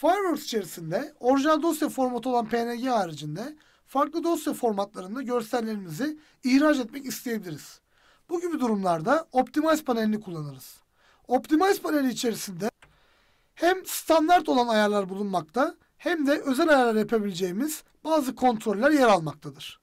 Fireworks içerisinde orijinal dosya formatı olan PNG haricinde farklı dosya formatlarında görsellerimizi ihraç etmek isteyebiliriz. Bu gibi durumlarda Optimize panelini kullanırız. Optimize paneli içerisinde hem standart olan ayarlar bulunmakta hem de özel ayarlar yapabileceğimiz bazı kontroller yer almaktadır.